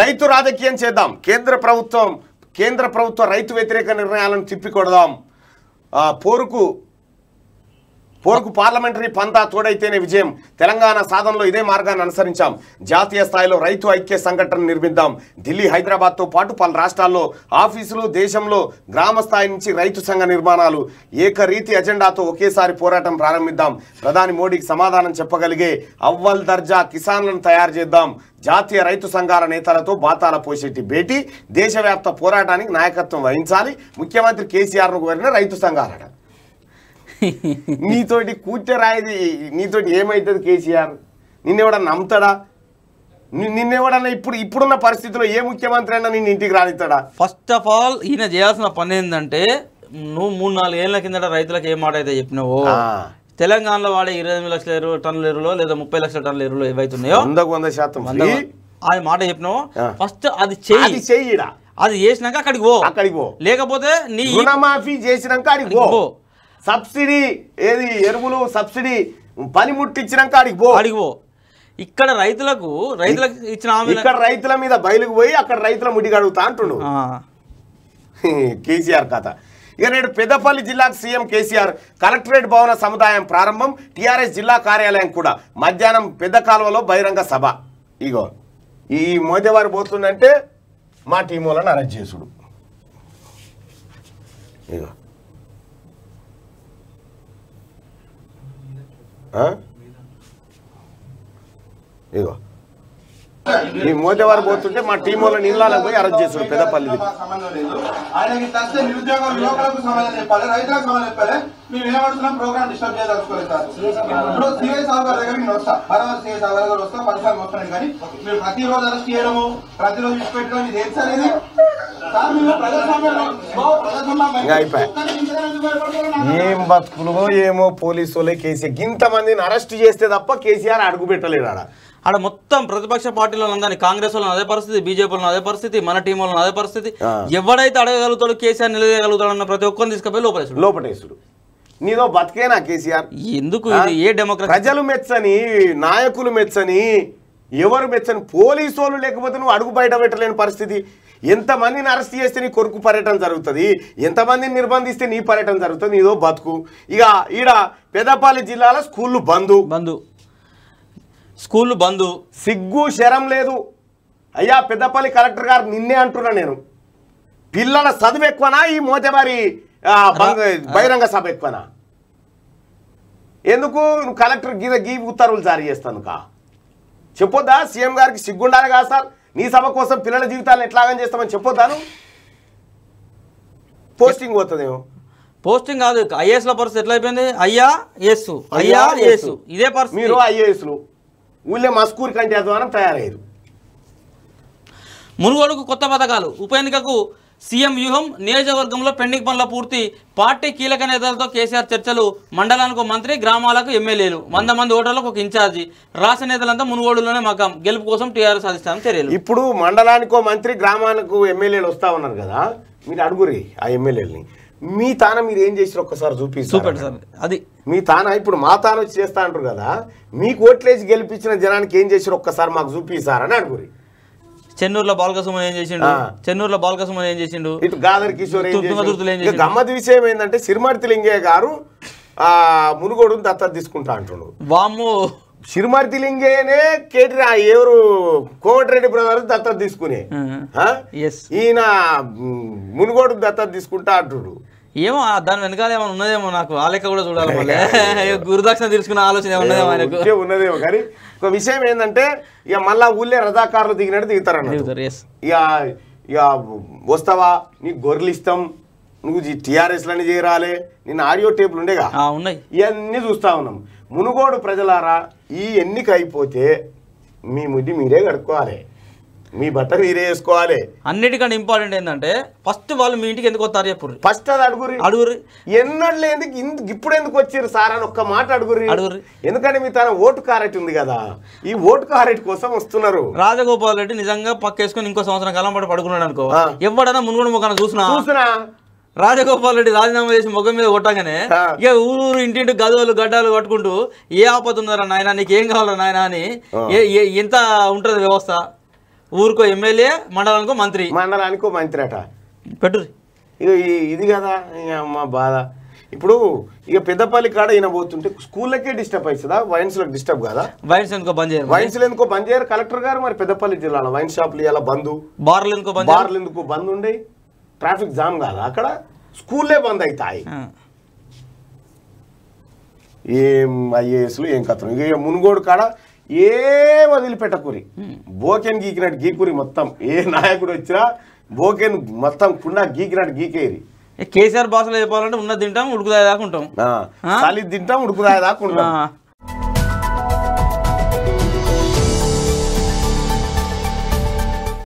రైతు రాజకీయం చేద్దాం కేంద్ర ప్రభుత్వం కేంద్ర ప్రభుత్వ రైతు వ్యతిరేక నిర్ణయాలను తిప్పికొడదాం పోరుకు పోరుకు పార్లమెంటరీ పంతా తోడైతేనే విజయం తెలంగాణ సాధనలో ఇదే మార్గాన్ని అనుసరించాం జాతీయ స్థాయిలో రైతు ఐక్య సంఘటన నిర్మిద్దాం ఢిల్లీ హైదరాబాద్తో పాటు పలు రాష్ట్రాల్లో ఆఫీసులు దేశంలో గ్రామ స్థాయి నుంచి రైతు సంఘ నిర్మాణాలు ఏకరీతి అజెండాతో ఒకేసారి పోరాటం ప్రారంభిద్దాం ప్రధాని మోడీకి సమాధానం చెప్పగలిగే అవ్వల్ దర్జా కిసాన్లను తయారు చేద్దాం జాతీయ రైతు సంఘాల నేతలతో బాతాల పోషెట్టి భేటీ దేశవ్యాప్త పోరాటానికి నాయకత్వం వహించాలి ముఖ్యమంత్రి కేసీఆర్ను కోరిన రైతు సంఘాలట నీతోటి కూర్చరాయిది నీతోటి ఏమవుతుంది కేసీఆర్ నిన్నెవడ నమ్ముతాడా నిన్నెవడన్నా ఇప్పుడు ఇప్పుడున్న పరిస్థితిలో ఏ ముఖ్యమంత్రి అయినా నేను ఇంటికి రానిస్తాడా ఫస్ట్ ఆఫ్ ఆల్ ఈయన చేయాల్సిన పని ఏంటంటే నువ్వు మూడు నాలుగు ఏళ్ళ కిందట రైతులకు ఏ మాట అయితే చెప్పినావు తెలంగాణలో వాడే ఇరవై ఎనిమిది లక్షల ఎరువు టన్నుల ఎరువులో లేదా ముప్పై లక్షల టన్నుల ఎరువులు ఏవైతున్నాయో వందకు వంద శాతం అది మాట చెప్పినావు ఫస్ట్ అది చెయ్యి చెయ్యిడా అది చేసినాక అక్కడికి పో అక్కడికి పో లేకపోతే నీ రుణమాఫీ చేసినాక అక్కడికి పో సబ్సిడీ ఏది ఎరువులు సబ్సిడీ పనిముట్టిచ్చినాక అడిగి పో అడిగి పో ఇక్కడ రైతులకు రైతులకు ఇచ్చిన ఇక్కడ రైతుల మీద బయలుకు పోయి అక్కడ రైతుల ముడిగా అడుగుతా అంటుండు కేసీఆర్ కథ ఇక నేడు పెద్దపల్లి జిల్లాకు సీఎం కేసీఆర్ కలెక్టరేట్ భవన సముదాయం ప్రారంభం టీఆర్ఎస్ జిల్లా కార్యాలయం కూడా మధ్యాహ్నం పెద్ద కాలువలో బహిరంగ సభ ఇగో ఈ వారు పోతుందంటే మా టీములను వాళ్ళని అరెస్ట్ చేసుడు ఇగో Hã? Igo. ఈ మోతేవారు పోతుంటే మా టీం వాళ్ళని నీళ్ళలో పోయి అరెస్ట్ చేసాడు పెద్దపల్లి చెప్పాలి రైతులకు ఇప్పుడు వస్తా వస్తా కానీ ప్రతిరోజు అరెస్ట్ ప్రతిరోజు ఇది ఏం బతుకులు ఏమో పోలీసు వాళ్ళే కేసీఆర్ ఇంతమందిని అరెస్ట్ చేస్తే తప్ప కేసీఆర్ అడుగు పెట్టలేడా అక్కడ మొత్తం ప్రతిపక్ష పార్టీలో ఉందని కాంగ్రెస్ వాళ్ళని అదే పరిస్థితి బీజేపీ అదే పరిస్థితి మన టీం వాళ్ళని అదే పరిస్థితి ఎవడైతే అడగగలుగుతాడు కేసీఆర్ నిలదీయగలుగుతాడన్న ప్రతి ఒక్కరిని తీసుకుపోయి లోపలేసుడు లోపటేసుడు నీదో బతికేనా కేసీఆర్ ఎందుకు ఏ డెమోక్రసీ ప్రజలు మెచ్చని నాయకులు మెచ్చని ఎవరు మెచ్చని పోలీసు వాళ్ళు లేకపోతే నువ్వు అడుగు బయట పెట్టలేని పరిస్థితి ఎంతమందిని అరెస్ట్ చేస్తే నీ కొరకు పర్యటన జరుగుతుంది ఎంతమందిని నిర్బంధిస్తే నీ పర్యటన జరుగుతుంది నీదో బతుకు ఇక ఈడ పెద్దపల్లి జిల్లాలో స్కూళ్ళు బంధు బంధు స్కూళ్ళు బంద్ సిగ్గు శరం లేదు అయ్యా పెద్దపల్లి కలెక్టర్ గారు నిన్నే అంటున్నా నేను పిల్లల చదువు ఎక్కువనా ఈ మోతబారి బహిరంగ సభ ఎక్కువనా ఎందుకు నువ్వు కలెక్టర్ గీత గీ ఉత్తర్వులు జారీ చేస్తాను కా చెప్పొద్దా సీఎం గారికి సిగ్గుండాలి కాదు సార్ నీ సభ కోసం పిల్లల జీవితాలను ఎట్లాగని చేస్తామని చెప్పొద్దాను పోస్టింగ్ పోతుందేమో పోస్టింగ్ కాదు ఐఏఎస్ల పరిస్థితి ఎట్లయిపోయింది అయ్యా ఎస్ అయ్యా ఎస్ ఇదే పరిస్థితి మీరు ఐఏఎస్లు ఊళ్ళే మస్కూరి కంటే అధ్వానం తయారయ్యారు మునుగోడుకు కొత్త పథకాలు ఉప ఎన్నికకు సీఎం వ్యూహం నియోజకవర్గంలో పెండింగ్ పనుల పూర్తి పార్టీ కీలక నేతలతో కేసీఆర్ చర్చలు మండలానికి మంత్రి గ్రామాలకు ఎమ్మెల్యేలు వంద మంది ఓటర్లకు ఒక ఇన్ఛార్జి రాష్ట్ర నేతలంతా మునుగోడులోనే మకం గెలుపు కోసం టీఆర్ఎస్ అధిష్టానం చర్యలు ఇప్పుడు మండలానికో మంత్రి గ్రామాలకు ఎమ్మెల్యేలు వస్తా ఉన్నారు కదా మీరు అడుగురి ఆ ఎమ్మెల్యేలని మీ తాన మీరు ఏం చేసారు ఒక్కసారి చూపిస్తారు సార్ అది మీ తాన ఇప్పుడు మా తాన వచ్చి చేస్తా అంటారు కదా మీకు ఓట్లేసి గెలిపించిన జనానికి ఏం చేసారు ఒక్కసారి మాకు చూపిస్తారని అడుగురి చెన్నూరులో బాలకసుమన్ ఏం చేసిండు చెన్నూరులో బాలకసుమన్ ఏం చేసిండు ఇటు గాదర్ కిషోర్ గమ్మతి విషయం ఏంటంటే సిరిమర్తి లింగయ్య గారు మునుగోడును దత్తత తీసుకుంటా అంటున్నాడు వాము సిరిమర్తి లింగేనే కేటీరా ఎవరు కోమటిరెడ్డి బ్రదర్ దత్తత తీసుకునే ఈయన మునుగోడు దత్తత తీసుకుంటా అంటుడు ఏమో దాని వెనకాల ఏమైనా ఉన్నదేమో నాకు ఆ లెక్క కూడా చూడాలి గురుదక్షిణ తీసుకున్న ఆలోచన ఉన్నదేమో ఉన్నదేమో కానీ ఒక విషయం ఏంటంటే ఇక మళ్ళా ఊళ్ళే రథాకారులు దిగినట్టు దిగుతారు ఇక ఇక వస్తావా నీకు గొర్రెలు ఇస్తాం నువ్వు టీఆర్ఎస్లని చేయరాలే నిన్న ఆడియో టేపులు ఉండేగా ఉన్నాయి ఇవన్నీ చూస్తా ఉన్నాం మునుగోడు ప్రజలారా ఈ ఎన్నిక అయిపోతే మీ ముద్ది మీరే కడుక్కోవాలి మీ బట్ట మీరే వేసుకోవాలి అన్నిటికంటే ఇంపార్టెంట్ ఏంటంటే ఫస్ట్ వాళ్ళు మీ ఇంటికి ఎందుకు వస్తారు చెప్పు ఫస్ట్ అది అడుగురి అడుగురి ఎన్నడలే ఎందుకు ఇప్పుడు ఎందుకు వచ్చారు సార్ అని ఒక్క మాట అడుగురి అడుగురి ఎందుకంటే మీ తన ఓటు కారెట్ ఉంది కదా ఈ ఓటు కారెట్ కోసం వస్తున్నారు రాజగోపాల్ రెడ్డి నిజంగా పక్కేసుకొని ఇంకో సంవత్సరం కాలం పాటు పడుకున్నాడు అనుకో ఎవడన్నా మునుగోడు ముఖాన్ని చూసినా చూసినా రాజగోపాల్ రెడ్డి రాజీనామా చేసి ముఖం మీద కొట్టగానే ఇక ఊరు ఇంటింటి గదవులు గడ్డాలు కట్టుకుంటూ ఏ ఆపద ఉన్నారా నాయన నీకు ఏం కావాలా నాయన అని ఎంత ఉంటుంది వ్యవస్థ ఊరుకో ఎమ్మెల్యే మండలానికో మంత్రి మండలానికో మంత్రి అట పెట్టు ఇది కదా మా బాధ ఇప్పుడు ఇక పెద్దపల్లి కాడ ఈయన పోతుంటే స్కూళ్ళకే డిస్టర్బ్ అవుతుందా వైన్స్లకు డిస్టర్బ్ కదా వైన్స్ ఎందుకో బంద్ చేయరు వైన్స్ ఎందుకో బంద్ చేయరు కలెక్టర్ గారు మరి పెద్దపల్లి జిల్లాలో వైన్ షాప్లు ఇలా బంద్ బార్లు ఎందుకో బార్లు ఎందుకు బంద్ ఉండే ట్రాఫిక్ జామ్ కాదు అక్కడ స్కూల్లే బంద్ అవుతాయి ఏం ఐఏఎస్లు ఏం కథలు ఇక మునుగోడు కాడ ఏ వదిలిపెట్టకూరి బోకెన్ గీకినట్టు గీకురి మొత్తం ఏ నాయకుడు వచ్చినా బోకెన్ మొత్తం కున్నా గీకినట్టు గీకేరి కేసీఆర్ భాషలో చెప్పాలంటే ఉన్నది తింటాం ఉడుకుదాయ దాకా ఉంటాం చలి తింటాం ఉడుకుదాయ దాకా ఉంటాం